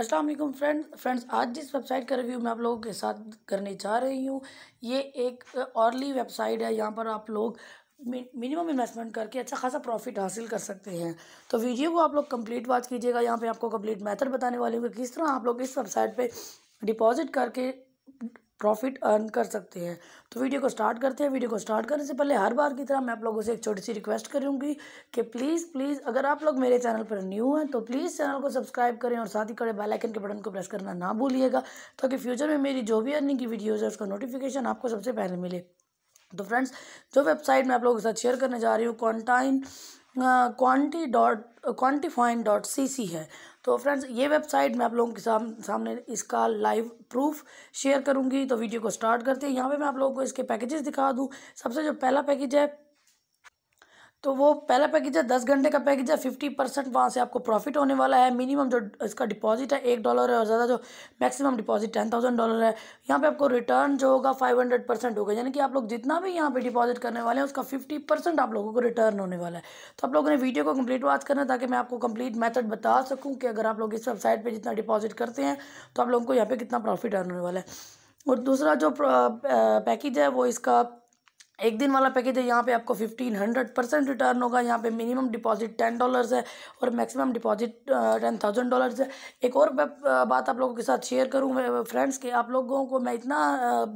Aslam friend friends आज जिस website का रिव्यू मैं आप लोगों के साथ करने जा रही हूँ ये एक औरली वेबसाइट है यहाँ पर आप लोग मिनिमम इन्वेस्टमेंट करके अच्छा खासा प्रॉफिट हासिल कर सकते हैं तो वीडियो को आप लोग कंप्लीट वॉच कीजिएगा यहाँ पे आपको कंप्लीट मेथड बताने वाली हूँ कि किस तरह आप लोग इस वेबसाइट पे डिपॉजिट करके प्रॉफिट अर्न कर सकते हैं तो वीडियो को स्टार्ट करते हैं वीडियो को स्टार्ट करने से पहले हर बार की तरह मैं आप लोगों से एक छोटी सी रिक्वेस्ट करूंगी कि प्लीज़ प्लीज़ अगर आप लोग मेरे चैनल पर न्यू हैं तो प्लीज़ चैनल को सब्सक्राइब करें और साथ ही कड़े बेलाइकन आइकन के बटन को प्रेस करना ना भूलिएगा ताकि फ्यूचर में मेरी जो भी अर्निंग की वीडियोज़ है उसका नोटिफिकेशन आपको सबसे पहले मिले तो फ्रेंड्स जो वेबसाइट मैं आप लोगों के साथ शेयर करने जा रही हूँ क्वान्टाइन क्वान्टी डॉट क्वान्टीफाइन डॉट सी सी है तो फ्रेंड्स ये वेबसाइट मैं आप लोगों के साम, सामने इसका लाइव प्रूफ शेयर करूँगी तो वीडियो को स्टार्ट करते हैं यहाँ पे मैं आप लोगों को इसके पैकेजेस दिखा दूँ सबसे जो पहला पैकेज है तो वो पहला पैकेज है दस घंटे का पैकेज है फिफ्टी परसेंट वहाँ से आपको प्रॉफिट होने वाला है मिनिमम जो इसका डिपॉजिट है एक डॉलर है और ज़्यादा जो maximum deposit ten thousand dollar है यहाँ पे आपको रिटर्न जो होगा फाइव हंड्रेड परसेंट होगा यानी कि आप लोग जितना भी यहाँ पे डिपॉजिट करने वाले हैं उसका फिफ्टी आप लोगों को रिटर्न होने वाला है तो आप लोगों ने वीडियो को कम्प्लीट वाच करना ताकि मैं आपको कम्प्लीट मैथड बता सकूँ कि अगर आप लोग इस वेबसाइट पर जितना डिपॉजिट करते हैं तो आप लोगों को यहाँ पर कितना प्रॉफिट अर्न होने वाला है और दूसरा जो पैकेज है वो इसका एक दिन वाला पैकेज है यहाँ पे आपको फिफ्टीन हंड्रेड परसेंट रिटर्न होगा यहाँ पे मिनिमम डिपॉजिट टेन डॉलर्स है और maximum deposit ten thousand dollars है एक और बात आप लोगों के साथ शेयर करूँ फ्रेंड्स के आप लोगों को मैं इतना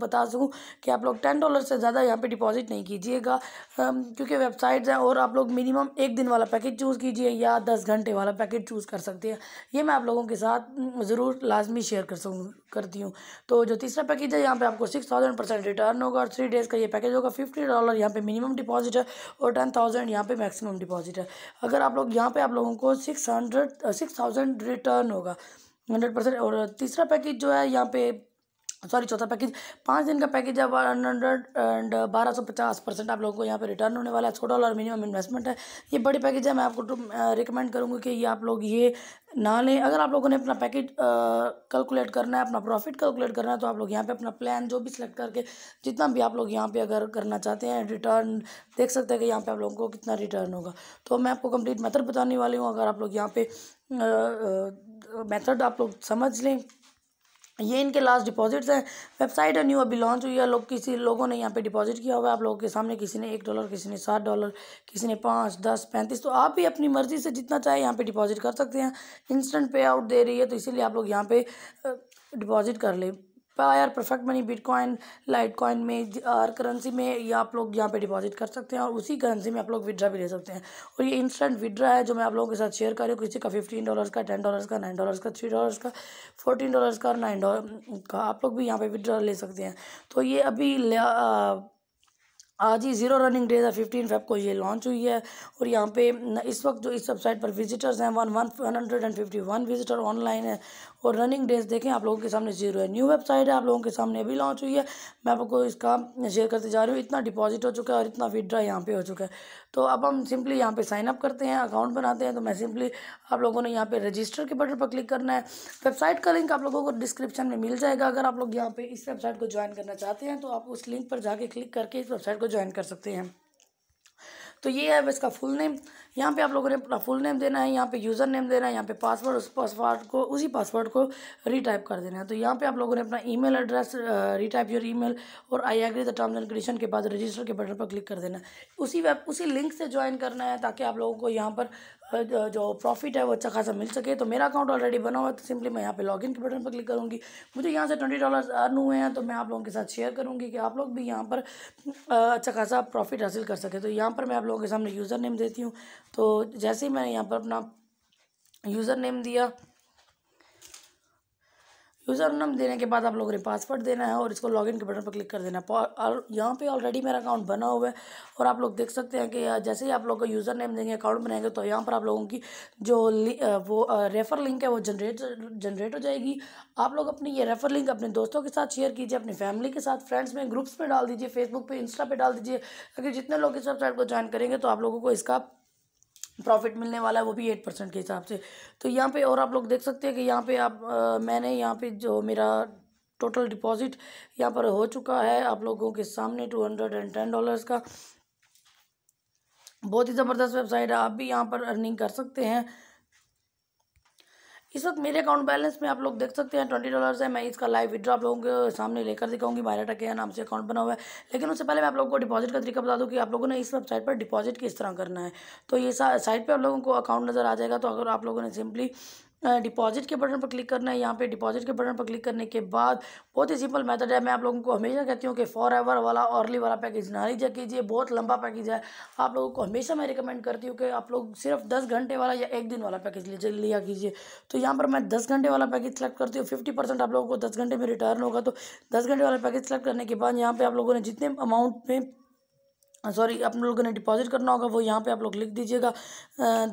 बता दूँ कि आप लोग टेन डॉलर से ज़्यादा यहाँ पर डिपॉजिट नहीं कीजिएगा क्योंकि वेबसाइट्स हैं और आप लोग मिनिमम एक दिन वाला पैकेज चूज़ कीजिए या दस घंटे वाला पैकेज चूज़ कर सकते हैं ये मैं आप लोगों के साथ ज़रूर लाजमी शेयर कर सकूँ करती हूँ तो जो तीसरा पैकेज है यहाँ पर आपको सिक्स थाउजेंड परसेंट रिटर्न होगा और थ्री डेज़ का ये पैकेज होगा फिफ्टी डॉलर यहाँ पे मिनिमम डिपॉजिट है और टेन थाउजेंड यहाँ पे मैक्सिमम डिपॉजिट है अगर आप लोग यहाँ पे आप लोगों को six hundred six thousand return होगा हंड्रेड परसेंट और तीसरा पैकेज जो है यहाँ पे सॉरी चौथा पैकेज पाँच दिन का पैकेज है वन हंड्रेड एंड बारह सौ पचास परसेंट आप लोगों को यहाँ पे रिटर्न होने वाला है सौ डॉलर मिनिमम इन्वेस्टमेंट है ये बड़ी पैकेज है मैं आपको तो रिकमेंड करूँगी कि ये आप लोग ये ना लें अगर आप लोगों ने अपना पैकेज कैलकुलेट uh, करना है अपना प्रॉफिट कैलकुलेट करना है तो आप लोग यहाँ पर अपना प्लान जो भी सिलेक्ट करके जितना भी आप लोग यहाँ पर अगर करना चाहते हैं रिटर्न देख सकते हैं कि यहाँ पर आप लोगों को कितना रिटर्न होगा तो मैं आपको कंप्लीट मेथड बताने वाली हूँ अगर आप लोग यहाँ पे मेथड uh, uh, आप लोग समझ लें ये इनके लास्ट डिपॉजिट्स हैं वेबसाइट है न्यू अभी लॉन्च हुई है लोग किसी लोगों ने यहाँ पे डिपॉजिट किया हुआ है आप लोगों के सामने किसी ने एक डॉलर किसी ने सात डॉलर किसी ने पाँच दस पैंतीस तो आप भी अपनी मर्ज़ी से जितना चाहे यहाँ पे डिपॉजिट कर सकते हैं इंस्टेंट पे आउट दे रही है तो इसीलिए आप लोग यहाँ पे डिपॉजिट कर लें by R Perfect Money Bitcoin Litecoin में और करेंसी में ये आप लोग यहाँ पे डिपॉजिट कर सकते हैं और उसी करेंसी में आप लोग विड्रा भी ले सकते हैं और ये इंस्टेंट विड्रा है जो मैं आप लोगों के साथ शेयर कर रही हूँ किसी का फिफ्टीन डॉलर्स का टेन डॉलर्स का नाइन डॉलर्स का थ्री डॉलर्स का फोर्टीन डॉलर्स का और नाइन डॉलर का आप लोग भी यहाँ पर विड्रा ले सकते हैं तो ये अभी आज ही ज़ीरो रनिंग डेज है फिफ्टीन फेब को ये लॉन्च हुई है और यहाँ पे इस वक्त जो इस वेबसाइट पर विजिटर्स हैं one one one hundred and fifty one visitor online है और रनिंग डेज देखें आप लोगों के सामने जीरो है न्यू वेबसाइट है आप लोगों के सामने अभी लॉन्च हुई है मैं आपको इसका शेयर करते जा रही हूँ इतना डिपॉजिट हो चुका है और इतना विदड्रा यहाँ पे हो चुका है तो अब हम सिंपली यहाँ पे साइनअप करते हैं अकाउंट बनाते हैं तो मैं सिंपली आप लोगों ने यहाँ पे रजिस्टर के बटन पर क्लिक करना है वेबसाइट का लिंक आप लोगों को डिस्क्रिप्शन में मिल जाएगा अगर आप लोग यहाँ पर इस वेबसाइट को ज्वाइन करना चाहते हैं तो आप उस लिंक पर जाके क्लिक करके इस वेबसाइट को ज्वाइन कर सकते हैं तो ये है इसका फुल नेम यहाँ पे आप लोगों ने अपना फुल नेम देना है यहाँ पे यूज़र नेम देना है यहाँ पे पासवर्ड उस पासवर्ड को उसी पासवर्ड को रीटाइप कर देना है तो यहाँ पे आप लोगों ने अपना email address retype your email और I agree the terms and condition के बाद रजिस्टर के बटन पर क्लिक कर देना है उसी वेब उसी लिंक से ज्वाइन करना है ताकि आप लोगों को यहाँ पर जो प्रॉफिट है वो अच्छा खासा मिल सके तो मेरा अकाउंट ऑलरेडी बना हुआ है तो सिंपली मैं यहाँ पे लॉगिन के बटन पर क्लिक करूँगी मुझे यहाँ से ट्वेंटी डॉलर्स अर्न हुए हैं तो मैं आप लोगों के साथ शेयर करूँगी कि आप लोग भी यहाँ पर अच्छा खासा प्रॉफिट हासिल कर सके तो यहाँ पर मैं आप लोगों के सामने यूज़र नेम देती हूँ तो जैसे ही मैंने यहाँ पर अपना यूज़र नेम दिया यूज़र नेम देने के बाद आप लोगों ने पासवर्ड देना है और इसको लॉगिन के बटन पर क्लिक कर देना है यहाँ पे ऑलरेडी मेरा अकाउंट बना हुआ है और आप लोग देख सकते हैं कि जैसे ही आप लोग यूज़र नेम देंगे अकाउंट बनाएंगे तो यहाँ पर आप लोगों की जो वो रेफ़र लिंक है वो जनरेट जनरेट हो जाएगी आप लोग अपनी ये रेफ़र लिंक अपने दोस्तों के साथ शेयर कीजिए अपनी फैमिली के साथ फ्रेंड्स में ग्रुप्स पर डाल दीजिए फेसबुक पर इंस्टा पर डाल दीजिए क्योंकि जितने लोग इस वेबसाइट को ज्वाइन करेंगे तो आप लोगों को इसका प्रॉफिट मिलने वाला है वो भी एट परसेंट के हिसाब से तो यहाँ पे और आप लोग देख सकते हैं कि यहाँ पे आप आ, मैंने यहाँ पे जो मेरा टोटल डिपॉजिट यहाँ पर हो चुका है आप लोगों के सामने two hundred and ten dollars का बहुत ही ज़बरदस्त वेबसाइट है आप भी यहाँ पर अर्निंग कर सकते हैं इस वक्त मेरे अकाउंट बैलेंस में आप लोग देख सकते हैं ट्वेंटी डॉलर्स है मैं इसका लाइव विड्रॉ आप लोगों के सामने लेकर दिखाऊंगी बायोडाटा के नाम से अकाउंट बना हुआ है लेकिन उससे पहले मैं आप लोगों को डिपॉजिट का तरीका बता दूँ कि आप लोगों ने इस वेबसाइट पर डिपॉजिट किस तरह करना है तो ये साइट पर आप लोगों को अकाउंट नज़र आ जाएगा तो अगर आप लोगों ने सिंपली डिपॉजिट के बटन पर क्लिक करना है यहाँ पे डिपॉजिट के बटन पर क्लिक करने के बाद बहुत ही सिंपल मेथड है मैं आप लोगों को हमेशा कहती हूँ कि फॉर एवर वाला अर्ली वाला पैकेज ना लीजिए कीजिए बहुत लंबा पैकेज है आप लोगों को हमेशा मैं रिकमेंड करती हूँ कि आप लोग सिर्फ दस घंटे वाला या एक दिन वाला पैकेज लीजिए लिया कीजिए तो यहाँ पर मैं दस घंटे वाला पैकेज सेलेक्ट करती हूँ फिफ्टी परसेंट आप लोगों को दस घंटे में रिटर्न होगा तो दस घंटे वाला पैकेज सेलेक्ट करने के बाद यहाँ पर आप लोगों ने जितने अमाउंट में सॉरी हाँ, आप लोगों ने डिपॉजिट करना होगा वो यहाँ पे आप लोग लिख दीजिएगा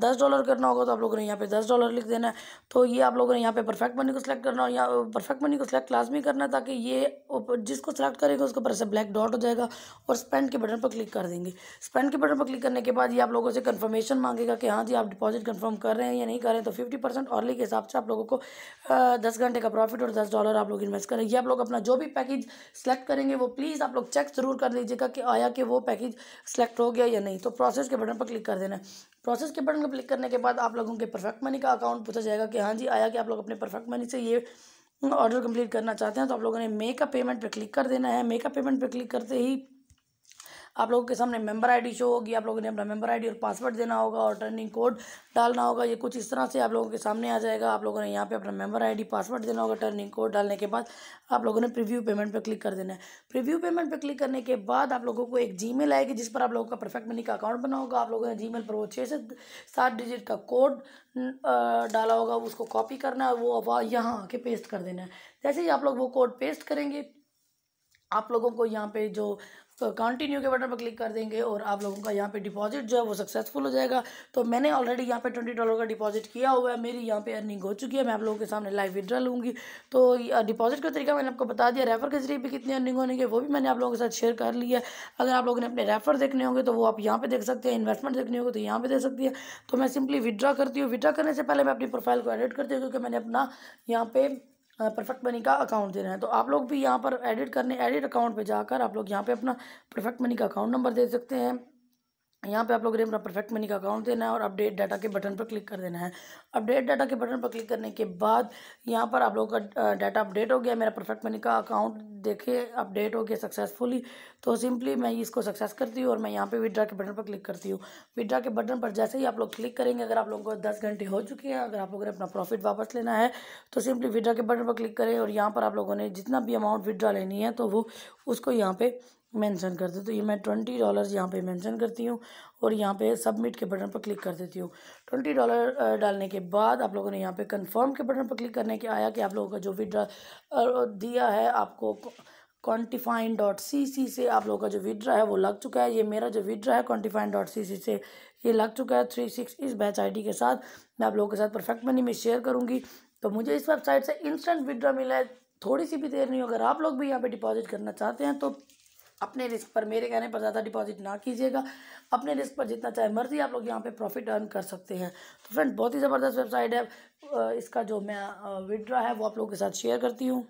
दस डॉलर करना होगा तो आप लोगों ने यहाँ पे दस डॉलर लिख देना है तो ये आप लोगों ने यहाँ पे परफेक्ट मनी को सिलेक्ट करना और यहाँ परफेक्ट मनी को सिलेक्ट लाजमी करना है ताकि ये जिसको सिलेक्ट करेंगे उसके ऊपर से ब्लैक डॉट हो जाएगा और स्पेंड के बटन पर क्लिक कर देंगे स्पेंड के बटन पर क्लिक करने के बाद ये आप लोगों से कन्फर्मेशन मांगेगा कि हाँ जी आप डिपॉजिट कन्फर्म कर रहे हैं या नहीं कर रहे हैं तो फिफ्टी परसेंट ऑर्ली के हिसाब से आप लोगों को दस घंटे का प्रॉफिट और दस डॉलर आप लोग इन्वेस्ट करेंगे आप लोग अपना जो भी पैकेज सेलेक्ट करेंगे वो प्लीज़ आप लोग चेक जरूर कर लीजिएगा कि आया कि वो पैकेज सेलेक्ट हो गया या नहीं तो प्रोसेस के बटन पर क्लिक कर देना है प्रोसेस के बटन पर क्लिक करने के बाद आप लोगों के परफेक्ट मनी का अकाउंट पूछा जाएगा कि हाँ जी आया कि आप लोग अपने परफेक्ट मनी से ये ऑर्डर कंप्लीट करना चाहते हैं तो आप लोगों ने मेकअप पेमेंट पर क्लिक कर देना है मेकअप पेमेंट पर क्लिक करते ही आप लोगों के सामने मेंबर आईडी शो होगी आप लोगों ने अपना मेंबर आईडी और पासवर्ड देना होगा और टर्निंग कोड डालना होगा ये कुछ इस तरह से आप लोगों के सामने आ जाएगा आप लोगों ने यहाँ पे अपना मेंबर आईडी पासवर्ड देना होगा टर्निंग कोड डालने के बाद आप लोगों ने प्रीव्यू पेमेंट पर पे क्लिक कर देना है प्रीव्यू पेमेंट पर पे क्लिक करने के बाद आप लोगों को एक जी आएगी जिस पर आप लोगों का परफेक्ट मनी का अकाउंट बना होगा आप लोगों ने जी पर वो छः से सात डिजिट का कोड डाला होगा उसको कॉपी करना है वो यहाँ आके पेस्ट कर देना है जैसे ही आप लोग वो कोड पेस्ट करेंगे आप लोगों को यहाँ पे जो तो कंटिन्यू के बटन पर क्लिक कर देंगे और आप लोगों का यहाँ पे डिपॉजिट जो है वो सक्सेसफुल हो जाएगा तो मैंने ऑलरेडी यहाँ पे ट्वेंटी डॉलर का डिपॉजिट किया हुआ है मेरी यहाँ पे अर्निंग हो चुकी है मैं आप लोगों के सामने लाइव विड्रा लूँगी तो डिपॉजिट का तरीका मैंने आपको बता दिया रेफर के जरिए भी कितनी अर्निंग होने की वो भी मैंने आप लोगों के साथ शेयर कर लिया अगर आप लोगों ने अपने रेफर देखने होंगे तो वो आप यहाँ पर देख सकते हैं इन्वेस्टमेंट देखने होंगे तो यहाँ पर देख सकती है तो मैं सिंपली विड्रा करती हूँ विड्रा करने से पहले मैं अपनी प्रोफाइल को एडिट करती हूँ क्योंकि मैंने अपना यहाँ पर परफेक्ट मनी का अकाउंट दे रहे हैं तो आप लोग भी यहाँ पर एडिट करने एडिट अकाउंट पे जाकर आप लोग यहाँ पे अपना परफेक्ट मनी का अकाउंट नंबर दे सकते हैं यहाँ पे आप लोग ने अपना परफेक्ट मनी का अकाउंट देना है और अपडेट डाटा के बटन पर क्लिक कर देना है अपडेट डाटा के बटन पर क्लिक करने के बाद यहाँ पर आप लोगों का डाटा अपडेट हो गया मेरा परफेक्ट मनी का अकाउंट देखे अपडेट हो गया सक्सेसफुली तो सिंपली मैं इसको सक्सेस करती हूँ और मैं यहाँ पे विड्रा के बटन पर क्लिक करती हूँ विड्रा के बटन पर जैसे ही आप लोग क्लिक करेंगे अगर आप लोगों को दस घंटे हो चुके हैं अगर आप लोगों ने अपना प्रॉफिट वापस लेना है तो सिंपली विड्रा के बटन पर क्लिक करें और यहाँ पर आप लोगों ने जितना भी अमाउंट विड्रा लेनी है तो वो उसको यहाँ पर मेंशन कर दे तो ये मैं ट्वेंटी डॉलर्स यहाँ पे मेंशन करती हूँ और यहाँ पे सबमिट के बटन पर क्लिक कर देती हूँ ट्वेंटी डॉलर डालने के बाद आप लोगों ने यहाँ पे कंफर्म के बटन पर क्लिक करने के आया कि आप लोगों का जो विड्रा दिया है आपको क्वान्टिफाइन डॉट सी सी से आप लोगों का जो विड्रा है वो लग चुका है ये मेरा जो विड्रा है क्वान्टिफाइन डॉट सी सी से ये लग चुका है थ्री सिक्स इस बैच डी के साथ मैं आप लोगों के साथ परफेक्ट मनी में शेयर करूँगी तो मुझे इस वेबसाइट से इंस्टेंट विड्रा मिला है थोड़ी सी भी देर नहीं हो अगर आप लोग भी यहाँ पे डिपॉजिट करना चाहते हैं तो अपने रिस्क पर मेरे कहने पर ज़्यादा डिपॉजिट ना कीजिएगा अपने रिस्क पर जितना चाहे मर्जी आप लोग यहाँ पे प्रॉफिट अर्न कर सकते हैं तो फ्रेंड बहुत ही ज़बरदस्त वेबसाइट है इसका जो मैं विड्रा है वो आप लोगों के साथ शेयर करती हूँ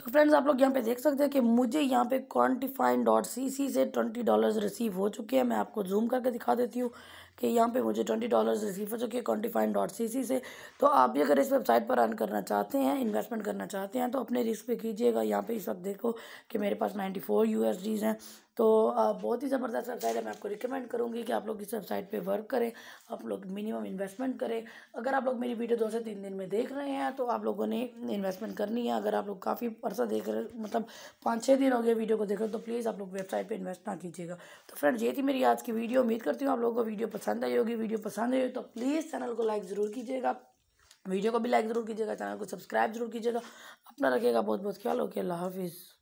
तो फ्रेंड्स आप लोग यहाँ पे देख सकते हैं कि मुझे यहाँ पे क्वान्टिफाइन डॉट सी सी से ट्वेंटी डॉलर्स रिसीव हो चुके हैं मैं आपको जूम करके दिखा देती हूँ कि यहाँ पे मुझे ट्वेंटी डॉलर्स रिसीव हो चुके क्वान्टिफाइन डॉट सी सी से तो आप भी अगर इस वेबसाइट पर अर्न करना चाहते हैं इन्वेस्टमेंट करना चाहते हैं तो अपने रिस्क पे कीजिएगा यहाँ पे इस वक्त देखो कि मेरे पास नाइन्टी फोर यू हैं तो बहुत ही ज़बरदस्त वेबसाइट है मैं आपको रिकमेंड करूँगी कि आप लोग इस वेबसाइट पे वर्क करें आप लोग मिनिमम इन्वेस्टमेंट करें अगर आप लोग मेरी वीडियो दो से तीन दिन में देख रहे हैं तो आप लोगों ने इन्वेस्टमेंट करनी है अगर आप लोग काफ़ी परसा देख रहे मतलब पाँच छः दिन हो गए वीडियो को देख रहे हो तो प्लीज़ आप लोग वेबसाइट पर इन्वेस्ट ना कीजिएगा तो फ्रेंड ये थी मेरी आज की वीडियो उम्मीद करती हूँ आप लोगों को वीडियो पसंद आई होगी वीडियो पसंद आई तो प्लीज़ चैनल को लाइक ज़रूर कीजिएगा वीडियो को भी लाइक ज़रूर कीजिएगा चैनल को सब्सक्राइब जरूर कीजिएगा अपना रखिएगा बहुत बहुत ख्याल ओके अल्लाह हाफिज़